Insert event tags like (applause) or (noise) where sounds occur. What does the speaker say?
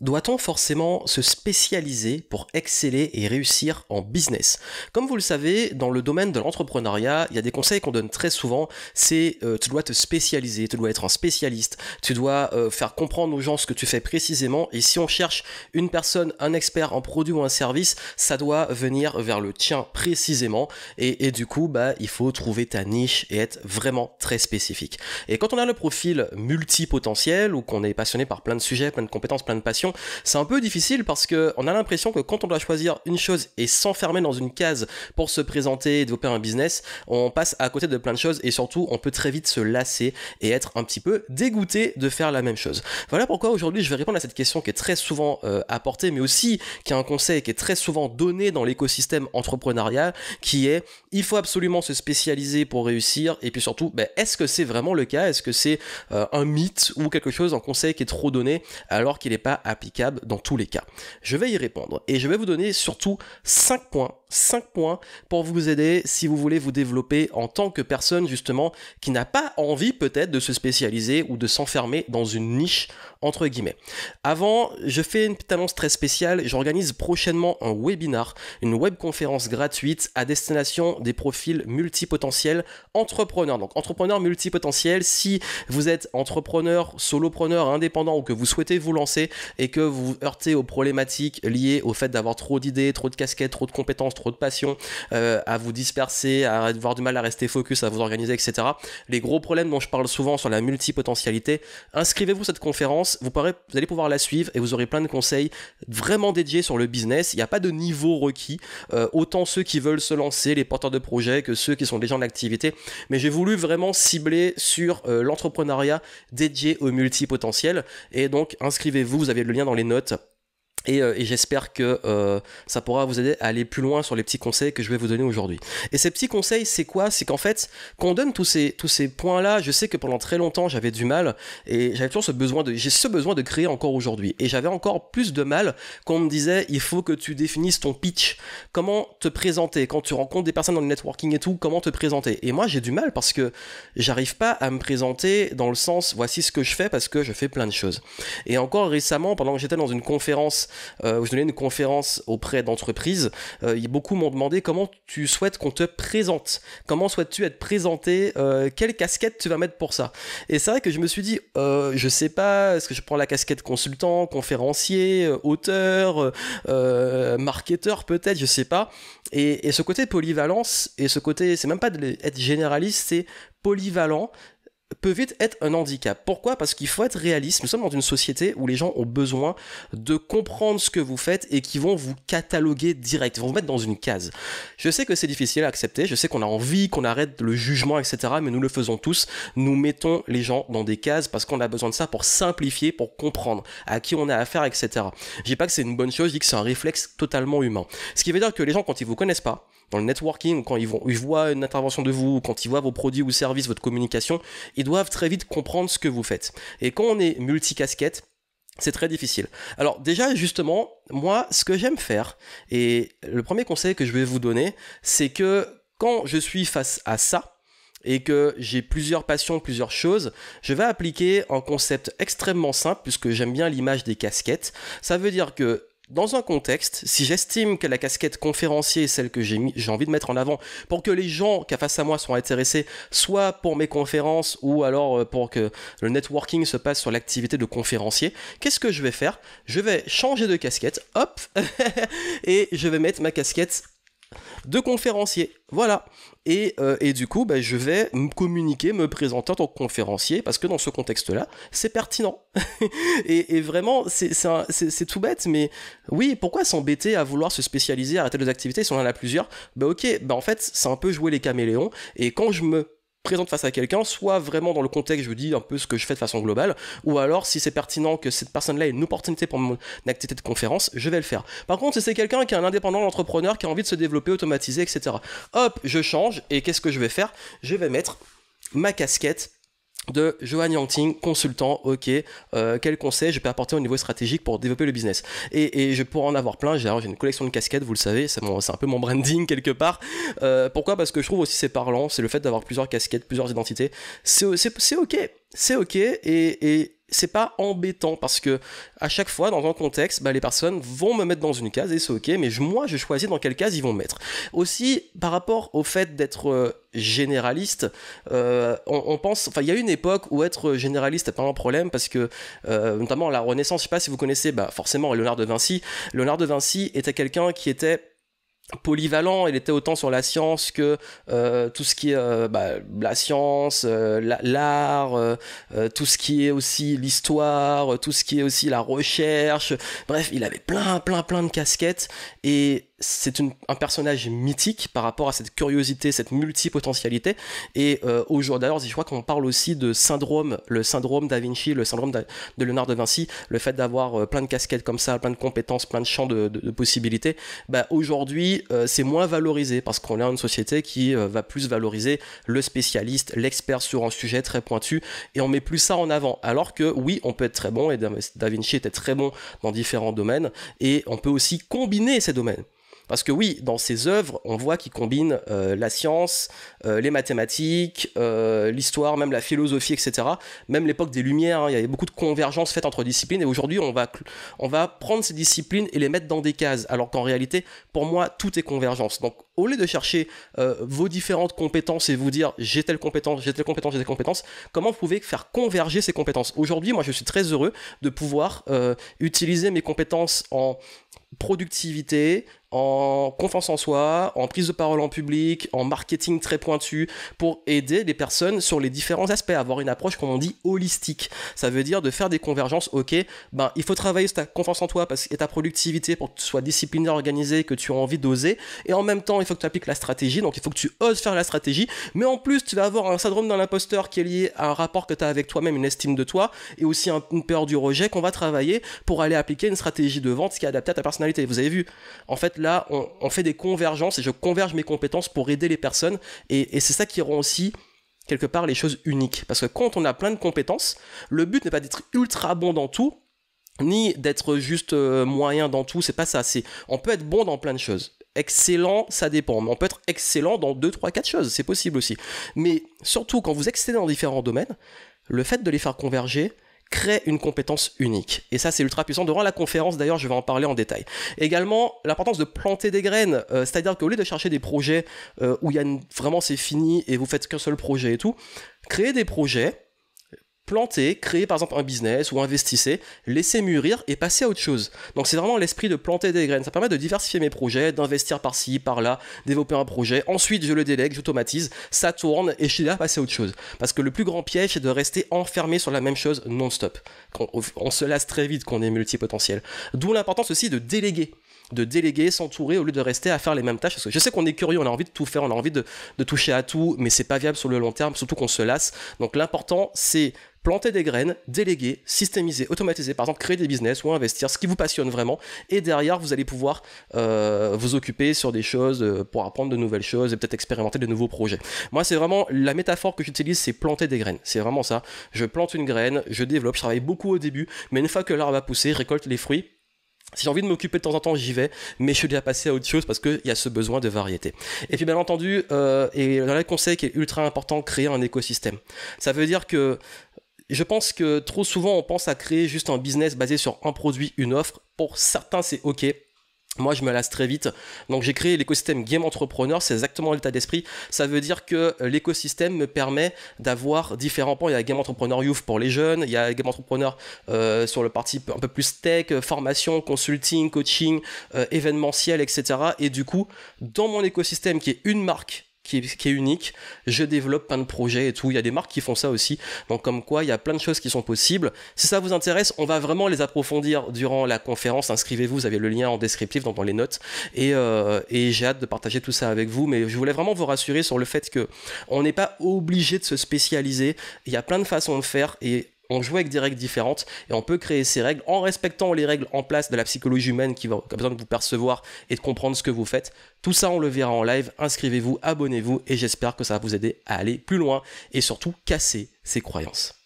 Doit-on forcément se spécialiser pour exceller et réussir en business Comme vous le savez, dans le domaine de l'entrepreneuriat, il y a des conseils qu'on donne très souvent, c'est euh, tu dois te spécialiser, tu dois être un spécialiste, tu dois euh, faire comprendre aux gens ce que tu fais précisément, et si on cherche une personne, un expert, en produit ou un service, ça doit venir vers le tien précisément, et, du coup, bah, il faut trouver ta niche et être vraiment très spécifique. Et quand on a le profil multipotentiel, ou qu'on est passionné par plein de sujets, plein de compétences, plein de passions, c'est un peu difficile parce que on a l'impression que quand on doit choisir une chose et s'enfermer dans une case pour se présenter et développer un business, on passe à côté de plein de choses et surtout on peut très vite se lasser et être un petit peu dégoûté de faire la même chose. Voilà pourquoi aujourd'hui je vais répondre à cette question qui est très souvent euh, apportée mais aussi qui est un conseil qui est très souvent donné dans l'écosystème entrepreneurial qui est il faut absolument se spécialiser pour réussir et puis surtout ben, est-ce que c'est vraiment le cas Est-ce que c'est euh, un mythe ou quelque chose, un conseil qui est trop donné alors qu'il n'est pas apporté applicable dans tous les cas Je vais y répondre et je vais vous donner surtout 5 points 5 points pour vous aider si vous voulez vous développer en tant que personne justement qui n'a pas envie peut-être de se spécialiser ou de s'enfermer dans une niche entre guillemets. Avant, je fais une petite annonce très spéciale, j'organise prochainement un webinar, une webconférence gratuite à destination des profils multipotentiels entrepreneurs. Donc entrepreneurs multipotentiels, si vous êtes entrepreneur, solopreneur, indépendant ou que vous souhaitez vous lancer et que vous vous heurtez aux problématiques liées au fait d'avoir trop d'idées, trop de casquettes, trop de compétences, trop de passion, euh, à vous disperser, à avoir du mal à rester focus, à vous organiser, etc. Les gros problèmes dont je parle souvent sur la multipotentialité, inscrivez-vous cette conférence, vous, vous allez pouvoir la suivre et vous aurez plein de conseils vraiment dédiés sur le business. Il n'y a pas de niveau requis, euh, autant ceux qui veulent se lancer, les porteurs de projets, que ceux qui sont déjà en activité. Mais j'ai voulu vraiment cibler sur euh, l'entrepreneuriat dédié au multipotentiel. Et donc, inscrivez-vous, vous avez le lien dans les notes euh, et, j'espère que euh, ça pourra vous aider à aller plus loin sur les petits conseils que je vais vous donner aujourd'hui. Et ces petits conseils, c'est quoi C'est qu'en fait, quand on donne tous ces, tous ces points-là, je sais que pendant très longtemps, j'avais du mal et j'avais toujours ce besoin de, j'ai ce besoin de créer encore aujourd'hui. Et j'avais encore plus de mal quand on me disait, il faut que tu définisses ton pitch, comment te présenter, quand tu rencontres des personnes dans le networking et tout, comment te présenter. Et moi, j'ai du mal parce que j'arrive pas à me présenter dans le sens, voici ce que je fais parce que je fais plein de choses. Et encore récemment, pendant que j'étais dans une conférence où je donnais une conférence auprès d'entreprises, euh, beaucoup m'ont demandé comment tu souhaites qu'on te présente, comment souhaites-tu être présenté, euh, quelle casquette tu vas mettre pour ça. Et c'est vrai que je me suis dit, euh, je sais pas, est-ce que je prends la casquette consultant, conférencier, auteur, marketeur peut-être, je sais pas. Et, ce côté polyvalence et ce côté, c'est même pas d'être généraliste, c'est polyvalent peut vite être un handicap. Pourquoi Parce qu'il faut être réaliste. Nous sommes dans une société où les gens ont besoin de comprendre ce que vous faites et qui vont vous cataloguer direct, vont vous mettre dans une case. Je sais que c'est difficile à accepter, je sais qu'on a envie qu'on arrête le jugement, etc. Mais nous le faisons tous. Nous mettons les gens dans des cases parce qu'on a besoin de ça pour simplifier, pour comprendre à qui on a affaire, etc. Je dis pas que c'est une bonne chose, je dis que c'est un réflexe totalement humain. Ce qui veut dire que les gens, quand ils vous connaissent pas, dans le networking, ou quand ils, vont, ils voient une intervention de vous, quand ils voient vos produits ou services, votre communication, ils doivent très vite comprendre ce que vous faites. Et quand on est multicasquette, c'est très difficile. Alors déjà, justement, moi, ce que j'aime faire, et le premier conseil que je vais vous donner, c'est que quand je suis face à ça, et que j'ai plusieurs passions, plusieurs choses, je vais appliquer un concept extrêmement simple, puisque j'aime bien l'image des casquettes. Ça veut dire que dans un contexte, si j'estime que la casquette conférencier est celle que j'ai envie de mettre en avant pour que les gens qui face à moi soient intéressés, soit pour mes conférences ou alors euh, pour que le networking se passe sur l'activité de conférencier, qu'est-ce que je vais faire Je vais changer de casquette, hop, (laughs) et je vais mettre ma casquette de conférencier. Voilà. Et, euh, et du coup, bah, je vais me communiquer, me présenter en tant que conférencier, parce que dans ce contexte-là, c'est pertinent. (laughs) et, vraiment, c'est tout bête, mais oui, pourquoi s'embêter à vouloir se spécialiser, arrêter les activités si on en a plusieurs Bah ok, bah en fait, c'est un peu jouer les caméléons, et quand je me présente face à quelqu'un, soit vraiment dans le contexte, je vous dis un peu ce que je fais de façon globale, ou alors si c'est pertinent que cette personne-là ait une opportunité pour mon activité de conférence, je vais le faire. Par contre, si c'est quelqu'un qui est un indépendant, entrepreneur, qui a envie de se développer, automatiser, etc., hop, je change, et qu'est-ce que je vais faire Je vais mettre ma casquette de Johan Hunting, consultant, ok, euh, quel conseil je peux apporter au niveau stratégique pour développer le business et, et, je pourrais en avoir plein, j'ai une collection de casquettes, vous le savez, c'est un peu mon branding quelque part. Euh, pourquoi Parce que je trouve aussi c'est parlant, c'est le fait d'avoir plusieurs casquettes, plusieurs identités. C'est ok, c'est ok, et, et c'est pas embêtant parce que à chaque fois dans un contexte bah, les personnes vont me mettre dans une case et c'est ok mais je, moi je choisis dans quelle case ils vont me mettre aussi par rapport au fait d'être euh, généraliste euh, on, pense enfin il y a une époque où être généraliste n'est pas un problème parce que euh, notamment la Renaissance je sais pas si vous connaissez bah, forcément Léonard de Vinci Léonard de Vinci était quelqu'un qui était polyvalent, il était autant sur la science que euh, tout ce qui est euh, bah, la science, euh, l'art, tout ce qui est aussi l'histoire, tout ce qui est aussi la recherche. Bref, il avait plein, plein, plein de casquettes et c'est un personnage mythique par rapport à cette curiosité, cette multipotentialité. Et euh, aujourd'hui, d'ailleurs, je crois qu'on parle aussi de syndrome, le syndrome da Vinci, le syndrome de Léonard de Vinci, le fait d'avoir euh, plein de casquettes comme ça, plein de compétences, plein de champs de, possibilités. Bah, aujourd'hui, euh, c'est moins valorisé parce qu'on est dans une société qui euh, va plus valoriser le spécialiste, l'expert sur un sujet très pointu, et on met plus ça en avant. Alors que oui, on peut être très bon, et Da Vinci était très bon dans différents domaines, et on peut aussi combiner ces domaines. Parce que oui, dans ses œuvres, on voit qu'il combine euh, la science, euh, les mathématiques, euh, l'histoire, même la philosophie, etc. Même l'époque des Lumières, hein, il y avait beaucoup de convergences faites entre disciplines. Et aujourd'hui, on va, on va prendre ces disciplines et les mettre dans des cases. Alors qu'en réalité, pour moi, tout est convergence. Donc au lieu de chercher euh, vos différentes compétences et vous dire j'ai telle compétence, j'ai telle compétence, j'ai telle compétence, comment vous pouvez faire converger ces compétences Aujourd'hui, moi, je suis très heureux de pouvoir euh, utiliser mes compétences en productivité, en confiance en soi, en prise de parole en public, en marketing très pointu, pour aider les personnes sur les différents aspects, avoir une approche, comme on dit, holistique. Ça veut dire de faire des convergences, ok, ben, il faut travailler ta confiance en toi parce, et ta productivité pour que tu sois discipliné, organisé, que tu aies envie d'oser, et en même temps, il faut que tu appliques la stratégie, donc il faut que tu oses faire la stratégie, mais en plus tu vas avoir un syndrome d'un l'imposteur qui est lié à un rapport que tu as avec toi-même, une estime de toi, et aussi un, une peur du rejet qu'on va travailler pour aller appliquer une stratégie de vente qui est adaptée à ta personnalité. Vous avez vu, en fait là, on, fait des convergences et je converge mes compétences pour aider les personnes, et, c'est ça qui rend aussi quelque part les choses uniques. Parce que quand on a plein de compétences, le but n'est pas d'être ultra bon dans tout, ni d'être juste euh, moyen dans tout, c'est pas ça. on peut être bon dans plein de choses. Excellent, ça dépend. Mais on peut être excellent dans 2, 3, quatre choses, c'est possible aussi. Mais surtout, quand vous excédez dans différents domaines, le fait de les faire converger, crée une compétence unique. Et ça, c'est ultra puissant. Durant la conférence, d'ailleurs, je vais en parler en détail. Également, l'importance de planter des graines, euh, c'est-à-dire qu'au lieu de chercher des projets euh, où il y vraiment c'est fini et vous faites qu'un seul projet et tout, créez des projets planter, créer par exemple un business ou investissez, laisser mûrir et passer à autre chose. Donc c'est vraiment l'esprit de planter des graines. Ça permet de diversifier mes projets, d'investir par-ci, par-là, développer un projet. Ensuite, je le délègue, j'automatise, ça tourne et je suis là à passer à autre chose. Parce que le plus grand piège, c'est de rester enfermé sur la même chose non-stop. On, se lasse très vite qu'on est multipotentiel. D'où l'importance aussi de déléguer de déléguer, s'entourer au lieu de rester à faire les mêmes tâches. Parce que je sais qu'on est curieux, on a envie de tout faire, on a envie de, de toucher à tout, mais c'est pas viable sur le long terme, surtout qu'on se lasse. Donc l'important, c'est planter des graines, déléguer, systémiser, automatiser, par exemple créer des business ou investir, ce qui vous passionne vraiment. Et derrière, vous allez pouvoir euh, vous occuper sur des choses euh, pour apprendre de nouvelles choses et peut-être expérimenter de nouveaux projets. Moi, c'est vraiment la métaphore que j'utilise, c'est planter des graines. C'est vraiment ça. Je plante une graine, je développe, je travaille beaucoup au début, mais une fois que l'arbre a poussé, récolte les fruits, si j'ai envie de m'occuper de temps en temps, j'y vais, mais je suis déjà passé à autre chose parce qu'il y a ce besoin de variété. Et puis bien entendu, euh, et dans le conseil qui est ultra important, créer un écosystème. Ça veut dire que je pense que trop souvent, on pense à créer juste un business basé sur un produit, une offre. Pour certains, c'est OK. Moi, je me lasse très vite. Donc, j'ai créé l'écosystème Game Entrepreneur. C'est exactement l'état d'esprit. Ça veut dire que euh, l'écosystème me permet d'avoir différents pans. Il y a Game Entrepreneur Youth pour les jeunes. Il y a Game Entrepreneur euh, sur le parti un peu plus tech, euh, formation, consulting, coaching, événementiel, etc. Et du coup, dans mon écosystème qui est une marque, qui est, unique. Je développe plein de projets et tout. Il y a des marques qui font ça aussi. Donc comme quoi, il y a plein de choses qui sont possibles. Si ça vous intéresse, on va vraiment les approfondir durant la conférence. Inscrivez-vous, vous avez le lien en descriptif, dans, les notes. Et, euh, et j'ai hâte de partager tout ça avec vous. Mais je voulais vraiment vous rassurer sur le fait que on n'est pas obligé de se spécialiser. Il y a plein de façons de faire et on joue avec des règles différentes et on peut créer ces règles en respectant les règles en place de la psychologie humaine qui a besoin de vous percevoir et de comprendre ce que vous faites. Tout ça, on le verra en live. Inscrivez-vous, abonnez-vous et j'espère que ça va vous aider à aller plus loin et surtout casser ces croyances.